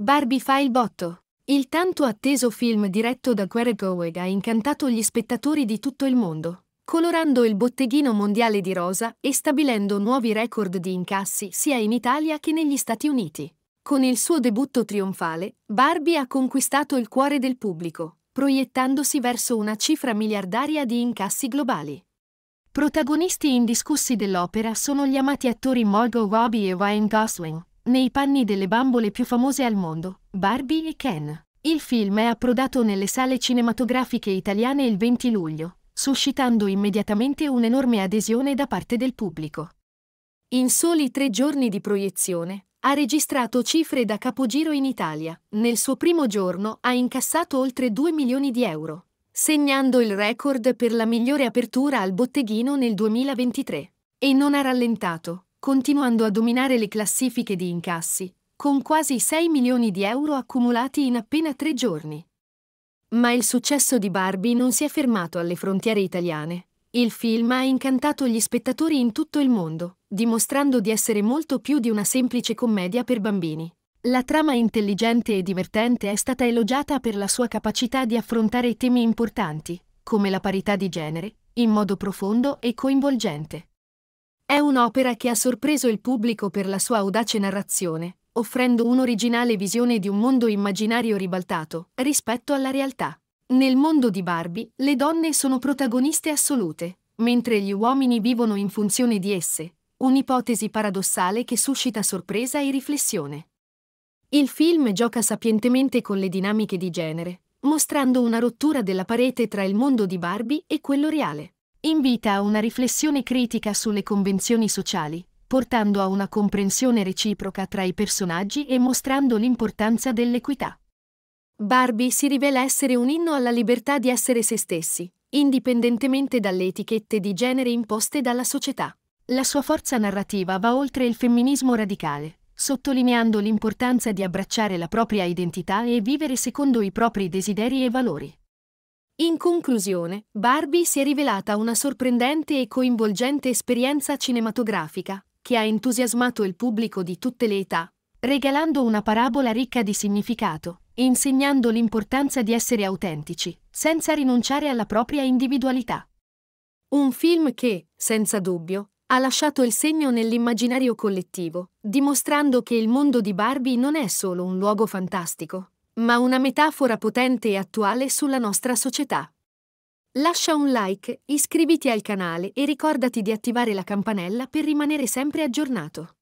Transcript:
Barbie fa il botto. Il tanto atteso film diretto da Gareth Howard ha incantato gli spettatori di tutto il mondo, colorando il botteghino mondiale di rosa e stabilendo nuovi record di incassi sia in Italia che negli Stati Uniti. Con il suo debutto trionfale, Barbie ha conquistato il cuore del pubblico, proiettandosi verso una cifra miliardaria di incassi globali. Protagonisti indiscussi dell'opera sono gli amati attori Margot Robbie e Ryan Gosling, nei panni delle bambole più famose al mondo, Barbie e Ken. Il film è approdato nelle sale cinematografiche italiane il 20 luglio, suscitando immediatamente un'enorme adesione da parte del pubblico. In soli tre giorni di proiezione, ha registrato cifre da capogiro in Italia. Nel suo primo giorno ha incassato oltre 2 milioni di euro, segnando il record per la migliore apertura al botteghino nel 2023. E non ha rallentato, continuando a dominare le classifiche di incassi, con quasi 6 milioni di euro accumulati in appena tre giorni. Ma il successo di Barbie non si è fermato alle frontiere italiane. Il film ha incantato gli spettatori in tutto il mondo, dimostrando di essere molto più di una semplice commedia per bambini. La trama intelligente e divertente è stata elogiata per la sua capacità di affrontare temi importanti, come la parità di genere, in modo profondo e coinvolgente. È un'opera che ha sorpreso il pubblico per la sua audace narrazione, offrendo un'originale visione di un mondo immaginario ribaltato rispetto alla realtà. Nel mondo di Barbie, le donne sono protagoniste assolute, mentre gli uomini vivono in funzione di esse, un'ipotesi paradossale che suscita sorpresa e riflessione. Il film gioca sapientemente con le dinamiche di genere, mostrando una rottura della parete tra il mondo di Barbie e quello reale invita a una riflessione critica sulle convenzioni sociali, portando a una comprensione reciproca tra i personaggi e mostrando l'importanza dell'equità. Barbie si rivela essere un inno alla libertà di essere se stessi, indipendentemente dalle etichette di genere imposte dalla società. La sua forza narrativa va oltre il femminismo radicale, sottolineando l'importanza di abbracciare la propria identità e vivere secondo i propri desideri e valori. In conclusione, Barbie si è rivelata una sorprendente e coinvolgente esperienza cinematografica, che ha entusiasmato il pubblico di tutte le età, regalando una parabola ricca di significato, insegnando l'importanza di essere autentici, senza rinunciare alla propria individualità. Un film che, senza dubbio, ha lasciato il segno nell'immaginario collettivo, dimostrando che il mondo di Barbie non è solo un luogo fantastico, ma una metafora potente e attuale sulla nostra società. Lascia un like, iscriviti al canale e ricordati di attivare la campanella per rimanere sempre aggiornato.